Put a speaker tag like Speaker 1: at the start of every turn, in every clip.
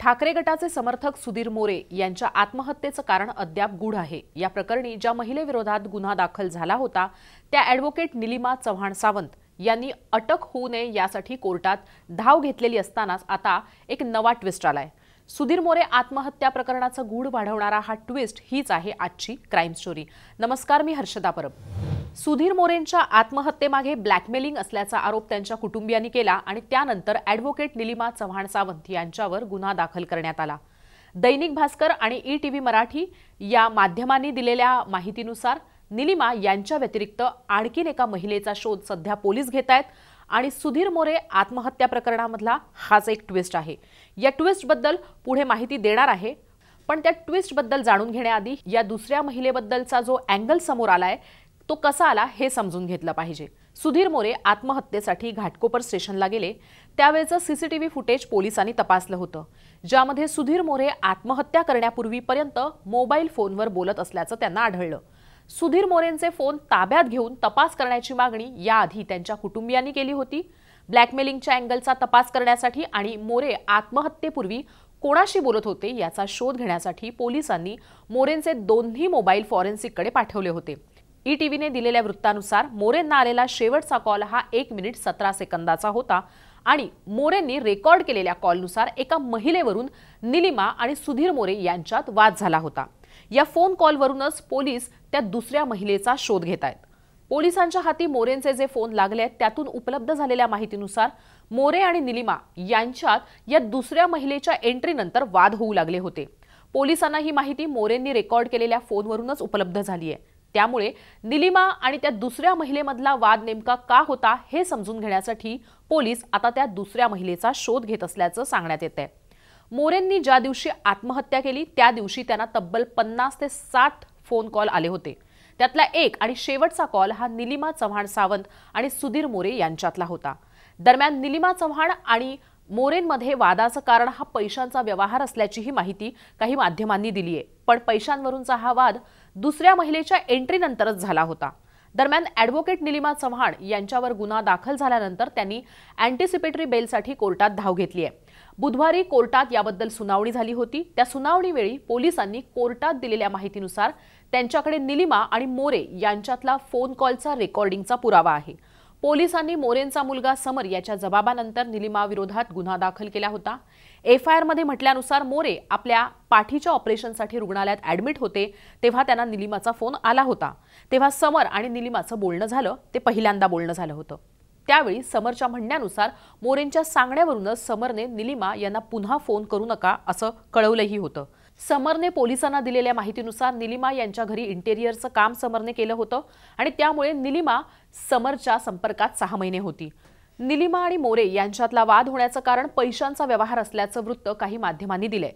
Speaker 1: ठाकरे गटाचे समर्थक सुधीर मोरे यांच्या आत्महत्येचं कारण अद्याप गूढ आहे या प्रकरणी ज्या महिलेविरोधात गुन्हा दाखल झाला होता त्या ॲडव्होकेट निलिमा चव्हाण सावंत यांनी अटक होऊ नये यासाठी कोर्टात धाव घेतलेली असतानाच आता एक नवा ट्विस्ट आलाय सुधीर मोरे आत्महत्या प्रकरणाचं गूढ वाढवणारा हा ट्विस्ट हीच आहे आजची क्राईम स्टोरी नमस्कार मी हर्षदा परब सुधीर मोरेंच्या आत्महत्येमागे ब्लॅकमेलिंग असल्याचा आरोप त्यांच्या कुटुंबियांनी केला आणि त्यानंतर अॅडव्होकेट निलिमा चव्हाण सावंत यांच्यावर गुन्हा दाखल करण्यात आला दैनिक भास्कर आणि ई टी व्ही मराठी या माध्यमांनी दिलेल्या माहितीनुसार निलिमा यांच्या व्यतिरिक्त आणखीन एका महिलेचा शोध सध्या पोलीस घेत आहेत आणि सुधीर मोरे आत्महत्या प्रकरणामधला हाच एक ट्विस्ट आहे या ट्विस्टबद्दल पुढे माहिती देणार आहे पण त्या ट्विस्टबद्दल जाणून घेण्याआधी या दुसऱ्या महिलेबद्दलचा जो अँगल समोर आलाय तो कसा आला हे समजून घेतलं पाहिजे सुधीर मोरे आत्महत्येसाठी घाटकोपर स्टेशनला गेले त्यावेळेचं सीसीटीव्ही फुटेज पोलिसांनी तपासलं होतं ज्यामध्ये सुधीर मोरे आत्महत्या करण्यापूर्वीपर्यंत मोबाईल फोनवर बोलत असल्याचं त्यांना आढळलं सुधीर मोरेंचे फोन ताब्यात घेऊन तपास करण्याची मागणी याआधी त्यांच्या कुटुंबियांनी केली होती ब्लॅकमेलिंगच्या अँगलचा तपास करण्यासाठी आणि मोरे आत्महत्येपूर्वी कोणाशी बोलत होते याचा शोध घेण्यासाठी पोलिसांनी मोरेंचे दोन्ही मोबाईल फॉरेन्सिककडे पाठवले होते ई टीव्हीने दिलेल्या वृत्तानुसार मोरेंना आलेला शेवटचा कॉल हा एक मिनिट सतरा सेकंदाचा होता आणि मोरेंनी रेकॉर्ड केलेल्या कॉलनुसार एका महिलेवरून निलिमा आणि सुधीर मोरे यांच्यात वाद झाला होता या फोन कॉलवरूनच पोलीस त्या दुसऱ्या महिलेचा शोध घेत आहेत पोलिसांच्या हाती मोरेंचे जे फोन लागले आहेत त्यातून उपलब्ध झालेल्या माहितीनुसार मोरे आणि निलिमा यांच्यात या दुसऱ्या महिलेच्या एंट्रीनंतर वाद होऊ लागले होते पोलिसांना ही माहिती मोरेंनी रेकॉर्ड केलेल्या फोनवरूनच उपलब्ध झाली आहे त्यामुळे निलिमा आणि त्या दुसऱ्या महिलेमधला वाद नेमका का होता हे समजून घेण्यासाठी पोलीस आता त्या दुसऱ्या महिलेचा शोध घेत असल्याचं सांगण्यात येत आहे मोरेंनी ज्या दिवशी आत्महत्या केली त्या दिवशी त्यांना तब्बल पन्नास ते साठ फोन कॉल आले होते त्यातला एक आणि शेवटचा कॉल हा निलिमा चव्हाण सावंत आणि सुधीर मोरे यांच्यातला होता दरम्यान निलिमा चव्हाण आणि मोरेनमध्ये वादाचं कारण हा पैशांचा व्यवहार असल्याचीही माहिती काही माध्यमांनी दिली आहे पण पैशांवरूनचा हा वाद दुसऱ्या महिलेच्या एंट्रीनंतरच झाला होता दरम्यान ॲडव्होकेट निलिमा चव्हाण यांच्यावर गुन्हा दाखल झाल्यानंतर त्यांनी अँटिसिपेटरी बेलसाठी कोर्टात धाव घेतली आहे बुधवारी कोर्टात याबद्दल सुनावणी झाली होती त्या सुनावणीवेळी पोलिसांनी कोर्टात दिलेल्या माहितीनुसार त्यांच्याकडे निलिमा आणि मोरे यांच्यातला फोन कॉलचा रेकॉर्डिंगचा पुरावा आहे पोलिसांनी मोरेंचा मुलगा समर याच्या जबाबानंतर निलिमाविरोधात गुन्हा दाखल केला होता आरमध्ये म्हटल्यानुसार मोरे आपल्या पाठीच्या ऑपरेशनसाठी रुग्णालयात ॲडमिट होते तेव्हा त्यांना निलिमाचा फोन आला होता तेव्हा समर आणि निलिमाचं बोलणं झालं ते पहिल्यांदा बोलणं झालं होतं त्यावेळी समरच्या म्हणण्यानुसार मोरेंच्या सांगण्यावरूनच समरने निलिमा यांना पुन्हा फोन करू नका असं कळवलंही होतं समरने पोलिसांना दिलेल्या माहितीनुसार निलिमा यांच्या घरी इंटेरियरचं काम समरने केलं होतं आणि त्यामुळे निलिमा समरच्या संपर्कात सहा महिने होती निलिमा आणि मोरे यांच्यातला वाद होण्याचं कारण पैशांचा व्यवहार असल्याचं वृत्त काही माध्यमांनी दिलंय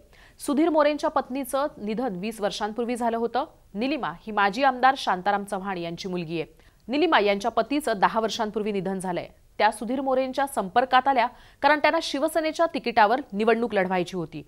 Speaker 1: सुधीर मोरेंच्या पत्नीचं निधन वीस वर्षांपूर्वी झालं होतं निलिमा ही माजी आमदार शांताराम चव्हाण यांची मुलगी आहे निलिमा यांच्या पतीचं दहा वर्षांपूर्वी निधन झालंय त्या सुधीर मोरेंच्या संपर्कात आल्या कारण त्यांना शिवसेनेच्या तिकिटावर निवडणूक लढवायची होती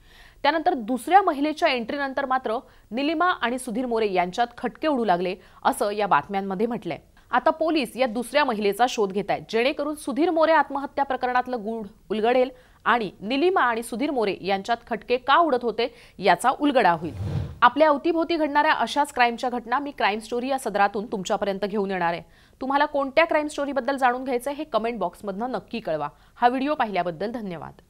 Speaker 1: त्यानंतर दुसऱ्या महिलेच्या एंट्रीनंतर मात्र निलिमा आणि सुधीर मोरे यांच्यात खटके उडू लागले असं या बातम्यांमध्ये म्हटलंय आता पोलीस या दुसऱ्या महिलेचा शोध घेत आहेत जेणेकरून सुधीर मोरे आत्महत्या प्रकरणातलं गुढ उलगडेल आणि निलिमा आणि सुधीर मोरे यांच्यात खटके का उडत होते याचा उलगडा होईल आपल्या अवतीभोवती घडणाऱ्या अशाच क्राईमच्या घटना मी क्राईम स्टोरी या सदरातून तुमच्यापर्यंत घेऊन येणार आहे तुम्हाला कोणत्या क्राईम स्टोरीबद्दल जाणून घ्यायचं हे कमेंट बॉक्समधनं नक्की कळवा हा व्हिडिओ पाहिल्याबद्दल धन्यवाद